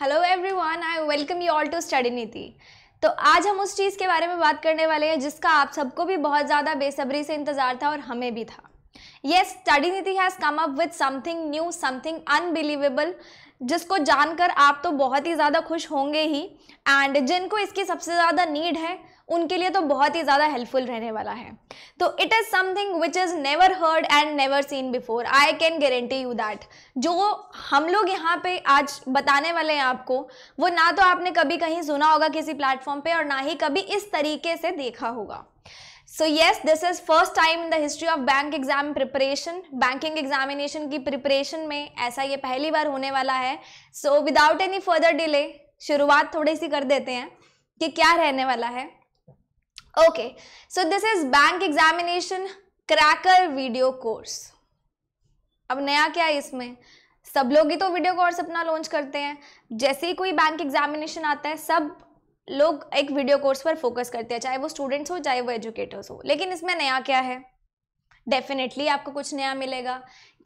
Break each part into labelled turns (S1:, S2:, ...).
S1: Hello everyone I welcome you all to study Niti तो आज हम उस चीज़ के बारे में बात करने वाले हैं जिसका आप सबको भी बहुत ज़्यादा बेसब्री से इंतज़ार था और हमें भी था ये study Niti has come up with something new something unbelievable जिसको जानकर आप तो बहुत ही ज़्यादा खुश होंगे ही एंड जिनको इसकी सबसे ज़्यादा नीड है उनके लिए तो बहुत ही ज़्यादा हेल्पफुल रहने वाला है तो it is something which is never heard and never seen before I can guarantee you that जो हम लोग यहाँ पे आज बताने वाले हैं आपको वो ना तो आपने कभी कहीं सुना होगा किसी प्लेटफॉर्म पे और ना ही कभी इस तरीके से देखा होगा so yes this is first time in the history of bank exam preparation banking examination की प्रिपरेशन में ऐसा ये पहली बार होने वाला है so without any further delay शुरुआत थोड़ी सी कर देते हैं कि क्या रहने वाला है Okay, so this is bank examination cracker video course. अब नया क्या है इसमें सब लोग ही तो वीडियो कोर्स अपना लॉन्च करते हैं जैसे ही कोई बैंक एग्जामिनेशन आता है सब लोग एक वीडियो कोर्स पर फोकस करते हैं चाहे वो स्टूडेंट्स हो चाहे वो एजुकेटर्स हो लेकिन इसमें नया क्या है डेफिनेटली आपको कुछ नया मिलेगा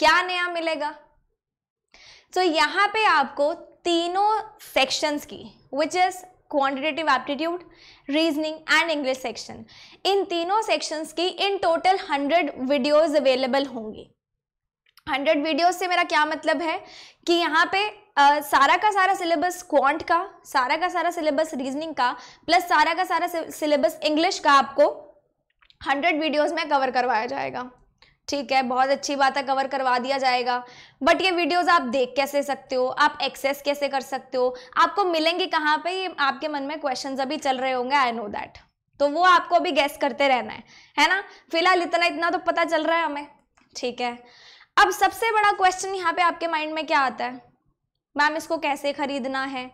S1: क्या नया मिलेगा तो so, यहाँ पे आपको तीनों सेक्शंस की which is quantitative aptitude reasoning and English section इन तीनों सेक्शंस की in total hundred videos available होंगी हंड्रेड वीडियोज से मेरा क्या मतलब है कि यहाँ पे Uh, सारा का सारा सिलेबस क्वांट का सारा का सारा सिलेबस रीजनिंग का प्लस सारा का सारा सिलेबस इंग्लिश का आपको हंड्रेड वीडियोज में कवर करवाया जाएगा ठीक है बहुत अच्छी बात है कवर करवा दिया जाएगा बट ये वीडियोस आप देख कैसे सकते हो आप एक्सेस कैसे कर सकते हो आपको मिलेंगे कहाँ पे ये आपके मन में क्वेश्चंस अभी चल रहे होंगे आई नो दैट तो वो आपको अभी गैस करते रहना है है ना फिलहाल इतना इतना तो पता चल रहा है हमें ठीक है अब सबसे बड़ा क्वेश्चन यहाँ पे आपके माइंड में क्या आता है मैम इसको कैसे खरीदना है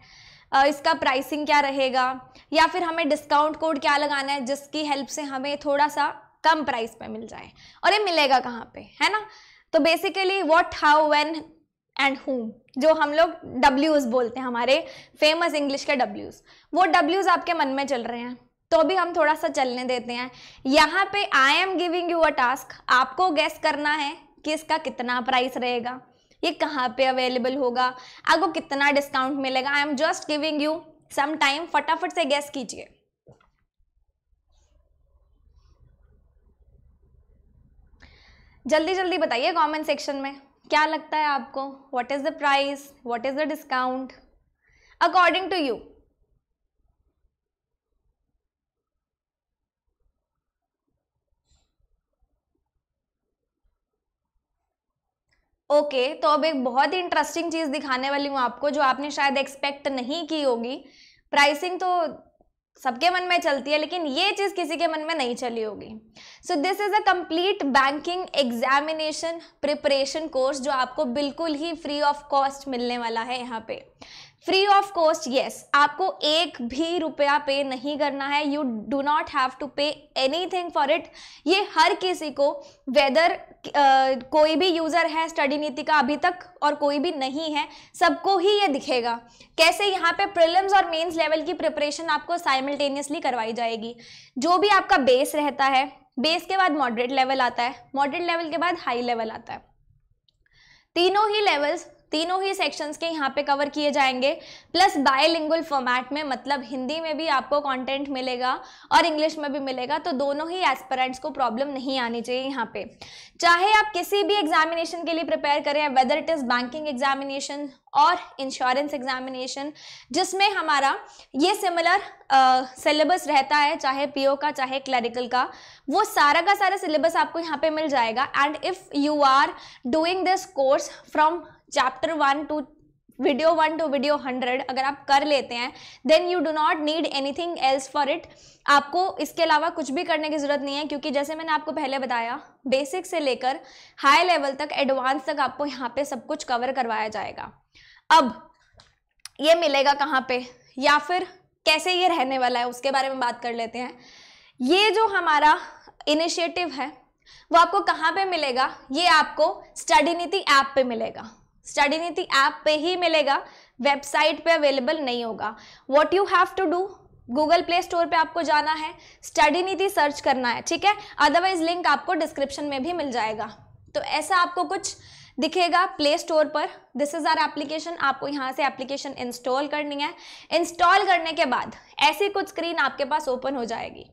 S1: इसका प्राइसिंग क्या रहेगा या फिर हमें डिस्काउंट कोड क्या लगाना है जिसकी हेल्प से हमें थोड़ा सा कम प्राइस पे मिल जाए और ये मिलेगा कहाँ पे है ना तो basically what how when and whom जो हम लोग डब्ल्यूज बोलते हैं हमारे फेमस इंग्लिश के डब्ल्यूज वो डब्ल्यूज आपके मन में चल रहे हैं तो भी हम थोड़ा सा चलने देते हैं यहाँ पे I am giving you a task आपको गैस करना है कि इसका कितना प्राइस रहेगा ये कहाँ पे अवेलेबल होगा आपको कितना डिस्काउंट मिलेगा I am just giving you some time फटाफट से गैस कीजिए जल्दी जल्दी बताइए कमेंट सेक्शन में क्या लगता है आपको what is the price what is the discount according to you okay तो अब एक बहुत ही इंटरेस्टिंग चीज़ दिखाने वाली हूँ आपको जो आपने शायद एक्सपेक्ट नहीं की होगी प्राइसिंग तो सबके मन में चलती है लेकिन ये चीज़ किसी के मन में नहीं चली होगी so this is a complete banking examination preparation course जो आपको बिल्कुल ही फ्री ऑफ कॉस्ट मिलने वाला है यहाँ पे फ्री ऑफ कॉस्ट यस आपको एक भी रुपया पे नहीं करना है you do not have to pay anything for it ये हर किसी को वेदर uh, कोई भी यूज़र है स्टडी नीति का अभी तक और कोई भी नहीं है सबको ही ये दिखेगा कैसे यहाँ पे प्रिलिम्स और मेन्स लेवल की प्रिपरेशन आपको साइमल्टेनियसली करवाई जाएगी जो भी आपका बेस रहता है बेस के बाद मॉडरेट लेवल आता है मॉडरेट लेवल के बाद हाई लेवल आता है तीनों ही लेवल्स तीनों ही सेक्शंस के यहाँ पे कवर किए जाएंगे प्लस बायोलिंगुअल फॉर्मेट में मतलब हिंदी में भी आपको कंटेंट मिलेगा और इंग्लिश में भी मिलेगा तो दोनों ही एस्पेरेंट्स को प्रॉब्लम नहीं आनी चाहिए यहाँ पे चाहे आप किसी भी एग्जामिनेशन के लिए प्रिपेयर करें whether it is banking examination और इंश्योरेंस एग्जामिनेशन जिसमें हमारा ये सिमिलर सिलेबस uh, रहता है चाहे पीओ का चाहे क्लरिकल का वो सारा का सारा सिलेबस आपको यहाँ पे मिल जाएगा and if you are doing this course from chapter one to video one to video hundred अगर आप कर लेते हैं then you do not need anything else for it आपको इसके अलावा कुछ भी करने की ज़रूरत नहीं है क्योंकि जैसे मैंने आपको पहले बताया बेसिक से लेकर हाई लेवल तक एडवांस तक आपको यहाँ पे सब कुछ कवर करवाया जाएगा अब ये मिलेगा कहाँ पे या फिर कैसे ये रहने वाला है उसके बारे में बात कर लेते हैं ये जो हमारा इनिशिएटिव है वो आपको कहाँ पे मिलेगा ये आपको स्टडी नीति ऐप पे मिलेगा स्टडी नीति ऐप पे ही मिलेगा वेबसाइट पे अवेलेबल नहीं होगा what you have to do Google Play Store पे आपको जाना है स्टडी नीति सर्च करना है ठीक है अदरवाइज लिंक आपको डिस्क्रिप्शन में भी मिल जाएगा तो ऐसा आपको कुछ दिखेगा प्ले स्टोर पर दिस इज़ आर एप्लीकेशन आपको यहाँ से एप्लीकेशन इंस्टॉल करनी है इंस्टॉल करने के बाद ऐसी कुछ स्क्रीन आपके पास ओपन हो जाएगी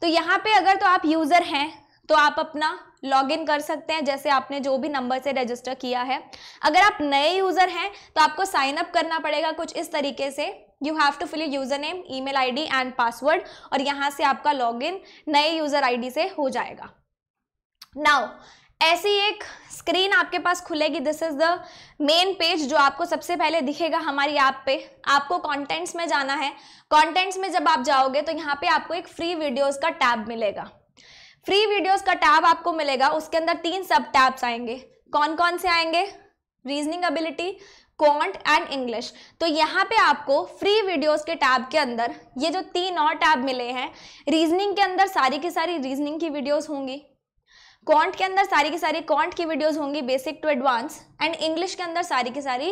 S1: तो यहाँ पे अगर तो आप यूज़र हैं तो आप अपना लॉगिन कर सकते हैं जैसे आपने जो भी नंबर से रजिस्टर किया है अगर आप नए यूज़र हैं तो आपको साइन अप करना पड़ेगा कुछ इस तरीके से you have to fill user name I D and password और यहाँ से आपका लॉगिन नए यूज़र डी से हो जाएगा नाउ ऐसी एक स्क्रीन आपके पास खुलेगी this is the main page जो आपको सबसे पहले दिखेगा हमारी ऐप पे आपको कंटेंट्स में जाना है कंटेंट्स में जब आप जाओगे तो यहाँ पे आपको एक फ्री वीडियोस का टैब मिलेगा फ्री वीडियोस का टैब आपको मिलेगा उसके अंदर तीन सब टैब्स आएंगे कौन कौन से आएंगे reasoning ability quant and English तो यहाँ पे आपको फ्री वीडियोस के टैब के अंदर ये जो तीन और टैब मिले हैं रीजनिंग के अंदर सारी की सारी रीजनिंग की वीडियोस होंगी कॉन्ट के अंदर सारी की सारी कॉन्ट की वीडियोस होंगी basic to advance and English के अंदर सारी की सारी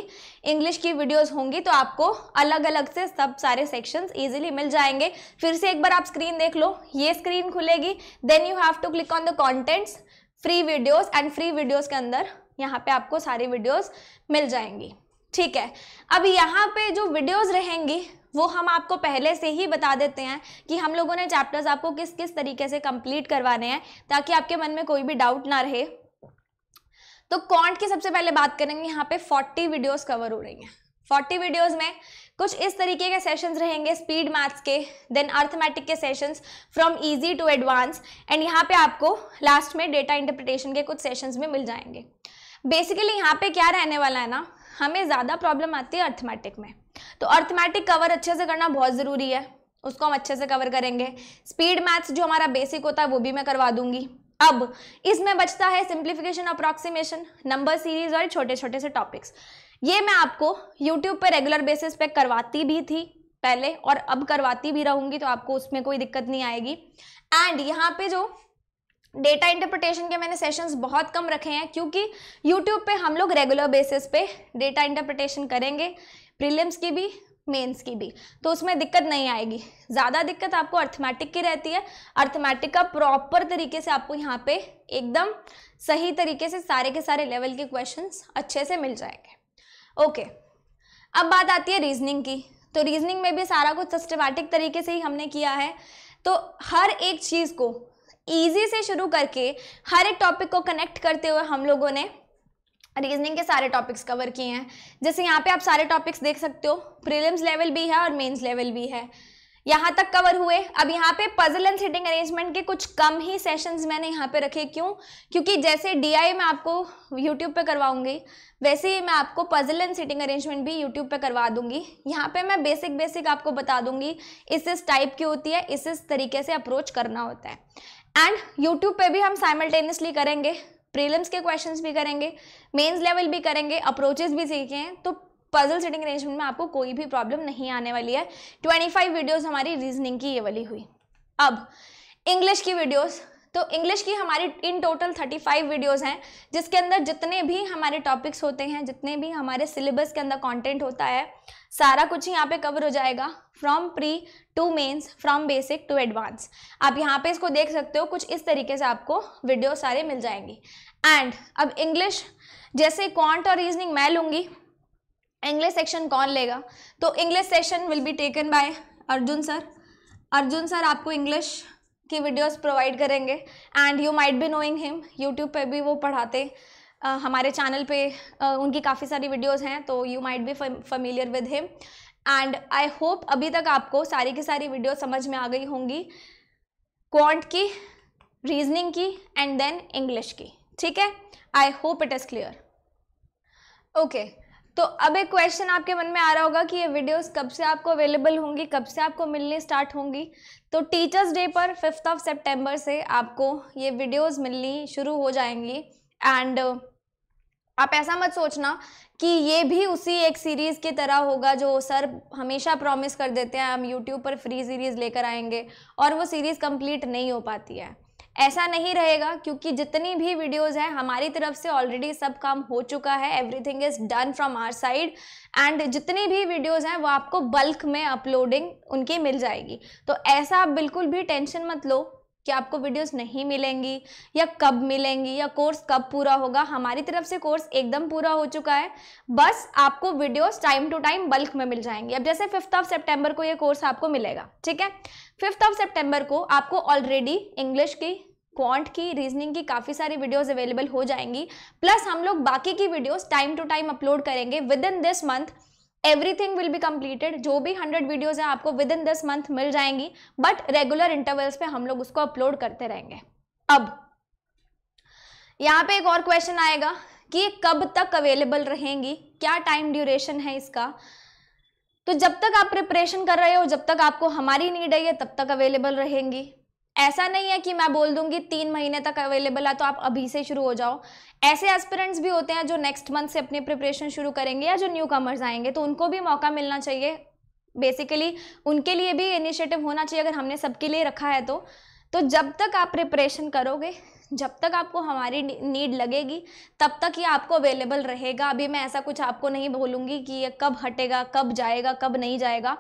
S1: इंग्लिश की वीडियोस होंगी तो आपको अलग अलग से सब सारे सेक्शंस इजीली मिल जाएंगे फिर से एक बार आप स्क्रीन देख लो ये स्क्रीन खुलेगी then you have to click on the contents free videos and free videos के अंदर यहाँ पे आपको सारी वीडियोज़ मिल जाएंगी ठीक है अब यहाँ पे जो वीडियोस रहेंगी वो हम आपको पहले से ही बता देते हैं कि हम लोगों ने चैप्टर्स आपको किस किस तरीके से कंप्लीट करवाने हैं ताकि आपके मन में कोई भी डाउट ना रहे तो कॉन्ट की सबसे पहले बात करेंगे यहाँ पे 40 वीडियोस कवर हो रही हैं 40 वीडियोस में कुछ इस तरीके के सेशंस रहेंगे स्पीड मैथ्स के देन अर्थमेटिक के sessions from easy to advance and यहाँ पे आपको लास्ट में डेटा इंटरप्रिटेशन के कुछ सेशंस में मिल जाएंगे बेसिकली यहाँ पे क्या रहने वाला है ना हमें ज़्यादा प्रॉब्लम आती है अर्थमेटिक में तो अर्थमेटिक कवर अच्छे से करना बहुत ज़रूरी है उसको हम अच्छे से कवर करेंगे स्पीड मैथ्स जो हमारा बेसिक होता है वो भी मैं करवा दूंगी अब इसमें बचता है सिंप्लीफिकेशन अप्रॉक्सीमेशन नंबर सीरीज और छोटे छोटे से टॉपिक्स ये मैं आपको यूट्यूब पर रेगुलर बेसिस पे करवाती भी थी पहले और अब करवाती भी रहूंगी तो आपको उसमें कोई दिक्कत नहीं आएगी एंड यहाँ पे जो डेटा इंटरप्रिटेशन के मैंने सेशंस बहुत कम रखे हैं क्योंकि यूट्यूब पे हम लोग रेगुलर बेसिस पे डेटा इंटरप्रिटेशन करेंगे प्रीलिम्स की भी मेंस की भी तो उसमें दिक्कत नहीं आएगी ज़्यादा दिक्कत आपको अर्थमेटिक की रहती है अर्थमेटिक का प्रॉपर तरीके से आपको यहाँ पे एकदम सही तरीके से सारे के सारे लेवल के क्वेश्चंस अच्छे से मिल जाएंगे ओके अब बात आती है रीजनिंग की तो रीजनिंग में भी सारा कुछ सिस्टमेटिक तरीके से ही हमने किया है तो हर एक चीज़ को ईजी से शुरू करके हर एक टॉपिक को कनेक्ट करते हुए हम लोगों ने रीजनिंग के सारे टॉपिक्स कवर किए हैं जैसे यहाँ पे आप सारे टॉपिक्स देख सकते हो प्रीलिम्स लेवल भी है और मेंस लेवल भी है यहाँ तक कवर हुए अब यहाँ पे पजल एंड सिटिंग अरेंजमेंट के कुछ कम ही सेशंस मैंने यहाँ पे रखे क्यों क्योंकि जैसे डीआई मैं आपको यूट्यूब पे करवाऊंगी वैसे ही मैं आपको पजल एंड सिटिंग अरेंजमेंट भी यूट्यूब पे करवा दूंगी यहाँ पे मैं बेसिक बेसिक आपको बता दूंगी इस इस टाइप की होती है इस इस तरीके से अप्रोच करना होता है एंड यूट्यूब पे भी हम साइमल्टेनियसली करेंगे प्रीलिम्स के क्वेश्चंस भी करेंगे मेंस लेवल भी करेंगे अप्रोचेस भी सीखे हैं तो पजल सेटिंग अरेंजमेंट में आपको कोई भी प्रॉब्लम नहीं आने वाली है फाइव वीडियोज़ हमारी रीजनिंग की ये वाली हुई अब इंग्लिश की वीडियोज़ तो इंग्लिश की हमारी इन टोटल 35 वीडियोस हैं जिसके अंदर जितने भी हमारे टॉपिक्स होते हैं जितने भी हमारे सिलेबस के अंदर कंटेंट होता है सारा कुछ यहाँ पे कवर हो जाएगा from pre to mains from basic to advance आप यहाँ पे इसको देख सकते हो कुछ इस तरीके से आपको वीडियो सारे मिल जाएंगी एंड अब इंग्लिश जैसे क्वांट और रीजनिंग मैं लूँगी इंग्लिश सेक्शन कौन लेगा तो English section will be taken by Arjun sir Arjun sir आपको इंग्लिश की वीडियोस प्रोवाइड करेंगे and you might be knowing him YouTube पे भी वो पढ़ाते uh, हमारे चैनल पे uh, उनकी काफ़ी सारी वीडियोस हैं तो you might be familiar with him and I hope अभी तक आपको सारी की सारी वीडियो समझ में आ गई होंगी क्वांट की रीजनिंग की एंड देन इंग्लिश की ठीक है I hope it is clear okay तो अब एक क्वेश्चन आपके मन में आ रहा होगा कि ये वीडियोस कब से आपको अवेलेबल होंगी कब से आपको मिलनी स्टार्ट होंगी तो टीचर्स डे पर फिफ्थ ऑफ सेप्टेम्बर से आपको ये वीडियोस मिलनी शुरू हो जाएंगी एंड आप ऐसा मत सोचना कि ये भी उसी एक सीरीज़ की तरह होगा जो सर हमेशा प्रॉमिस कर देते हैं हम यूट्यूब पर फ्री सीरीज़ लेकर आएंगे और वो सीरीज़ कंप्लीट नहीं हो पाती है ऐसा नहीं रहेगा क्योंकि जितनी भी वीडियोस हैं हमारी तरफ से ऑलरेडी सब काम हो चुका है everything is done from our side and जितनी भी वीडियोस हैं वो आपको बल्क में अपलोडिंग उनकी मिल जाएगी तो ऐसा आप बिल्कुल भी टेंशन मत लो कि आपको वीडियोस नहीं मिलेंगी या कब मिलेंगी या कोर्स कब पूरा होगा हमारी तरफ से कोर्स एकदम पूरा हो चुका है बस आपको videos time to time bulk में मिल जाएंगी अब जैसे फिफ्थ ऑफ सेप्टेम्बर को ये कोर्स आपको मिलेगा ठीक है फिफ्थ ऑफ सेप्टेम्बर को आपको ऑलरेडी इंग्लिश की क्वांट की रीजनिंग की काफ़ी सारी वीडियोस अवेलेबल हो जाएंगी प्लस हम लोग बाकी की videos time to time upload करेंगे within this month everything will be completed जो भी हंड्रेड वीडियोज़ हैं आपको विद इन दिस मंथ मिल जाएंगी बट रेगुलर इंटरवल्स पे हम लोग उसको अपलोड करते रहेंगे अब यहाँ पे एक और क्वेश्चन आएगा कि कब तक अवेलेबल रहेंगी क्या टाइम ड्यूरेशन है इसका तो जब तक आप प्रिपरेशन कर रहे हो जब तक आपको हमारी नीड है तब तक अवेलेबल रहेंगी ऐसा नहीं है कि मैं बोल दूंगी तीन महीने तक अवेलेबल है तो आप अभी से शुरू हो जाओ ऐसे एस्पिरेंट्स भी होते हैं जो नेक्स्ट मंथ से अपनी प्रिपरेशन शुरू करेंगे या जो न्यू कमर्स आएंगे तो उनको भी मौका मिलना चाहिए बेसिकली उनके लिए भी इनिशिएटिव होना चाहिए अगर हमने सबके लिए रखा है तो तो जब तक आप प्रिपरेशन करोगे जब तक आपको हमारी नीड लगेगी तब तक ये आपको अवेलेबल रहेगा अभी मैं ऐसा कुछ आपको नहीं बोलूँगी कि ये कब हटेगा कब जाएगा कब नहीं जाएगा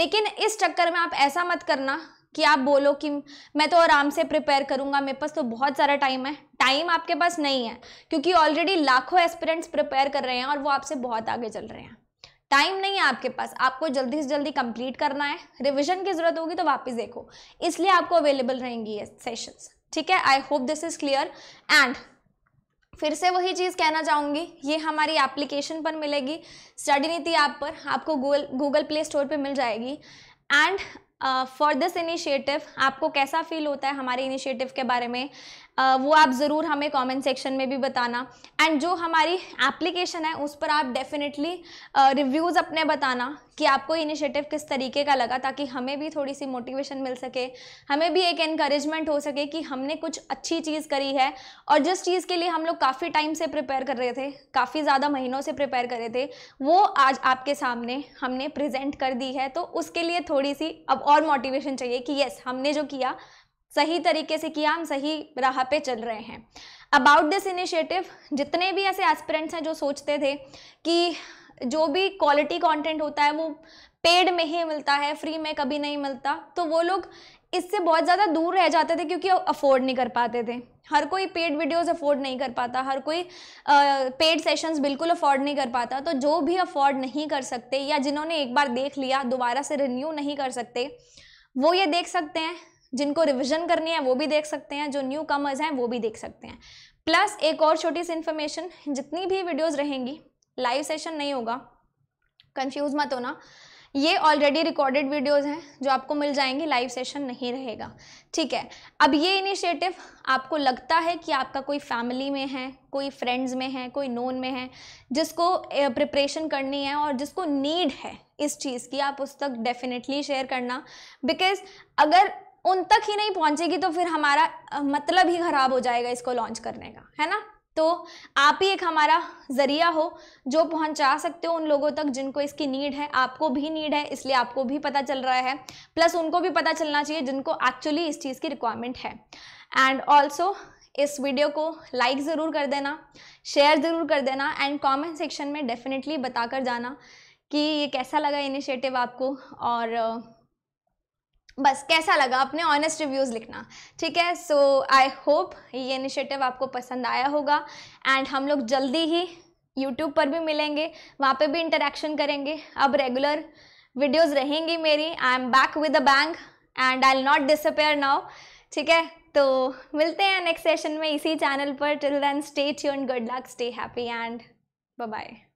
S1: लेकिन इस चक्कर में आप ऐसा मत करना कि आप बोलो कि मैं तो आराम से प्रिपेयर करूंगा मेरे पास तो बहुत सारा टाइम है टाइम आपके पास नहीं है क्योंकि ऑलरेडी लाखों एस्पिरेंट्स प्रिपेयर कर रहे हैं और वो आपसे बहुत आगे चल रहे हैं टाइम नहीं है आपके पास आपको जल्दी से जल्दी कंप्लीट करना है रिविजन की ज़रूरत होगी तो वापस देखो इसलिए आपको अवेलेबल रहेंगी ये सेशंस ठीक है I hope this is clear and फिर से वही चीज़ कहना चाहूँगी ये हमारी एप्लीकेशन पर मिलेगी स्टडी नीति ऐप आप पर आपको गूगल गूगल प्ले स्टोर पर मिल जाएगी एंड फॉर दिस इनिशिएटिव आपको कैसा फील होता है हमारे इनिशिएटिव के बारे में वो आप ज़रूर हमें कमेंट सेक्शन में भी बताना एंड जो हमारी एप्लीकेशन है उस पर आप डेफिनेटली रिव्यूज़ अपने बताना कि आपको इनिशिएटिव किस तरीके का लगा ताकि हमें भी थोड़ी सी मोटिवेशन मिल सके हमें भी एक इनक्रेजमेंट हो सके कि हमने कुछ अच्छी चीज़ करी है और जिस चीज़ के लिए हम लोग काफ़ी टाइम से प्रिपेयर कर रहे थे काफ़ी ज़्यादा महीनों से प्रिपेयर कर रहे थे वो आज आपके सामने हमने प्रेजेंट कर दी है तो उसके लिए थोड़ी सी अब और मोटिवेशन चाहिए कि यस हमने जो किया सही तरीके से किया हम सही राह पे चल रहे हैं अबाउट दिस इनिशिएटिव जितने भी ऐसे एस्पिरेंट्स हैं जो सोचते थे कि जो भी क्वालिटी कंटेंट होता है वो पेड में ही मिलता है फ्री में कभी नहीं मिलता तो वो लोग इससे बहुत ज़्यादा दूर रह जाते थे क्योंकि अफोर्ड नहीं कर पाते थे हर कोई पेड वीडियोस अफोर्ड नहीं कर पाता हर कोई पेड सेशंस बिल्कुल अफोर्ड नहीं कर पाता तो जो भी अफोर्ड नहीं कर सकते या जिन्होंने एक बार देख लिया दोबारा से रिन्यू नहीं कर सकते वो ये देख सकते हैं जिनको रिविजन करनी है वो भी देख सकते हैं जो न्यू कमर्स हैं वो भी देख सकते हैं प्लस एक और छोटी सी इन्फॉर्मेशन जितनी भी वीडियोज़ रहेंगी लाइव सेशन नहीं होगा कन्फ्यूज़ मत होना ये ऑलरेडी रिकॉर्डेड वीडियोस हैं जो आपको मिल जाएंगी लाइव सेशन नहीं रहेगा ठीक है अब ये इनिशिएटिव आपको लगता है कि आपका कोई फैमिली में है कोई फ्रेंड्स में है कोई नोन में है जिसको प्रिपरेशन करनी है और जिसको नीड है इस चीज़ की आप उस तक डेफिनेटली शेयर करना बिकॉज अगर उन तक ही नहीं पहुंचेगी तो फिर हमारा मतलब ही ख़राब हो जाएगा इसको लॉन्च करने का है ना तो आप ही एक हमारा ज़रिया हो जो पहुंचा सकते हो उन लोगों तक जिनको इसकी नीड है आपको भी नीड है इसलिए आपको भी पता चल रहा है प्लस उनको भी पता चलना चाहिए जिनको एक्चुअली इस चीज़ की रिक्वायरमेंट है एंड ऑल्सो इस वीडियो को लाइक ज़रूर कर देना शेयर ज़रूर कर देना एंड कमेंट सेक्शन में डेफिनेटली बता कर जाना कि ये कैसा लगा इनिशिएटिव आपको और बस कैसा लगा अपने ऑनेस्ट रिव्यूज़ लिखना ठीक है सो आई होप ये इनिशिएटिव आपको पसंद आया होगा एंड हम लोग जल्दी ही यूट्यूब पर भी मिलेंगे वहाँ पे भी इंटरेक्शन करेंगे अब रेगुलर वीडियोस रहेंगी मेरी I am back with a bang and I'll not disappear now ठीक है तो मिलते हैं नेक्स्ट सेशन में इसी चैनल पर till then stay tune good luck stay happy and bye